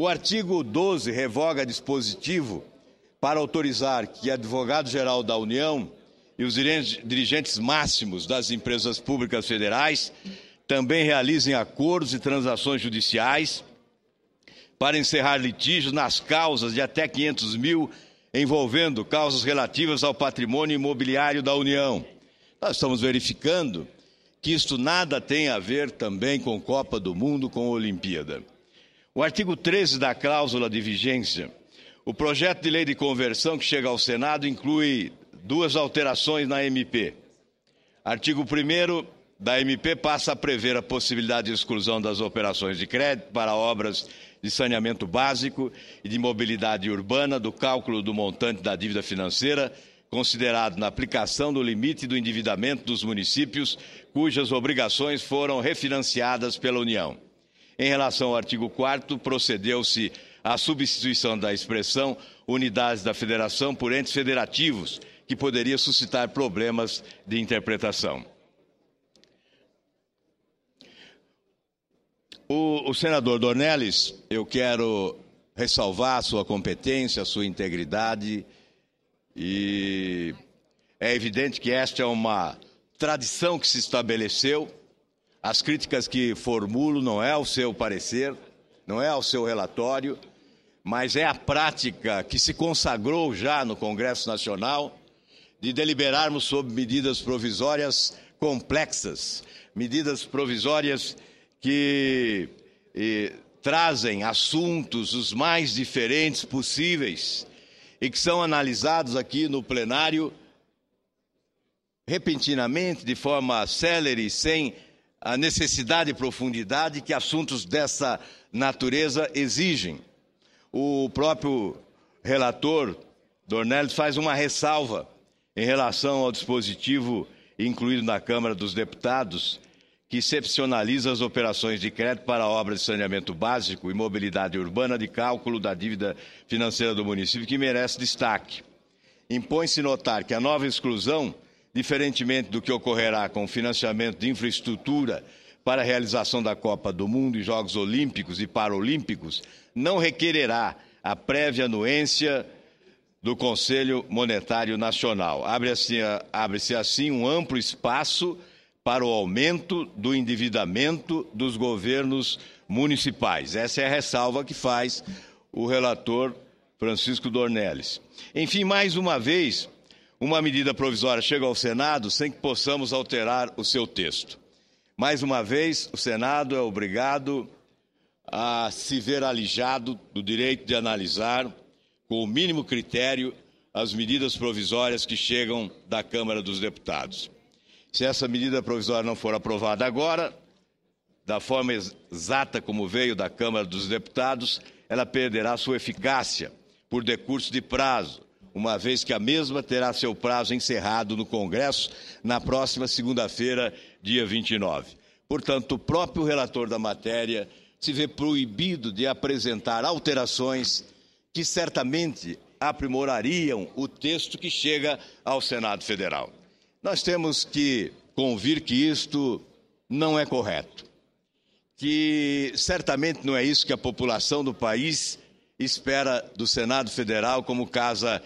O artigo 12 revoga dispositivo para autorizar que advogado-geral da União e os dirigentes máximos das empresas públicas federais também realizem acordos e transações judiciais para encerrar litígios nas causas de até 500 mil envolvendo causas relativas ao patrimônio imobiliário da União. Nós estamos verificando que isto nada tem a ver também com Copa do Mundo, com Olimpíada. O artigo 13 da cláusula de vigência. O projeto de lei de conversão que chega ao Senado inclui duas alterações na MP. Artigo 1 da MP passa a prever a possibilidade de exclusão das operações de crédito para obras de saneamento básico e de mobilidade urbana do cálculo do montante da dívida financeira, considerado na aplicação do limite do endividamento dos municípios cujas obrigações foram refinanciadas pela União. Em relação ao artigo 4, procedeu-se à substituição da expressão unidades da federação por entes federativos, que poderia suscitar problemas de interpretação. O, o senador Dornelis, eu quero ressalvar sua competência, sua integridade, e é evidente que esta é uma tradição que se estabeleceu as críticas que formulo não é ao seu parecer, não é ao seu relatório, mas é a prática que se consagrou já no Congresso Nacional de deliberarmos sobre medidas provisórias complexas, medidas provisórias que e, eh, trazem assuntos os mais diferentes possíveis e que são analisados aqui no plenário repentinamente, de forma célere, sem a necessidade e profundidade que assuntos dessa natureza exigem. O próprio relator, Dornelles, faz uma ressalva em relação ao dispositivo incluído na Câmara dos Deputados, que excepcionaliza as operações de crédito para obras de saneamento básico e mobilidade urbana de cálculo da dívida financeira do município, que merece destaque. Impõe-se notar que a nova exclusão diferentemente do que ocorrerá com o financiamento de infraestrutura para a realização da Copa do Mundo e Jogos Olímpicos e Paralímpicos, não requererá a prévia anuência do Conselho Monetário Nacional. Assim abre-se abre assim um amplo espaço para o aumento do endividamento dos governos municipais. Essa é a ressalva que faz o relator Francisco Dornelles. Enfim, mais uma vez, uma medida provisória chega ao Senado sem que possamos alterar o seu texto. Mais uma vez, o Senado é obrigado a se ver alijado do direito de analisar, com o mínimo critério, as medidas provisórias que chegam da Câmara dos Deputados. Se essa medida provisória não for aprovada agora, da forma exata como veio da Câmara dos Deputados, ela perderá sua eficácia por decurso de prazo, uma vez que a mesma terá seu prazo encerrado no Congresso na próxima segunda-feira, dia 29. Portanto, o próprio relator da matéria se vê proibido de apresentar alterações que certamente aprimorariam o texto que chega ao Senado Federal. Nós temos que convir que isto não é correto, que certamente não é isso que a população do país espera do Senado Federal como casa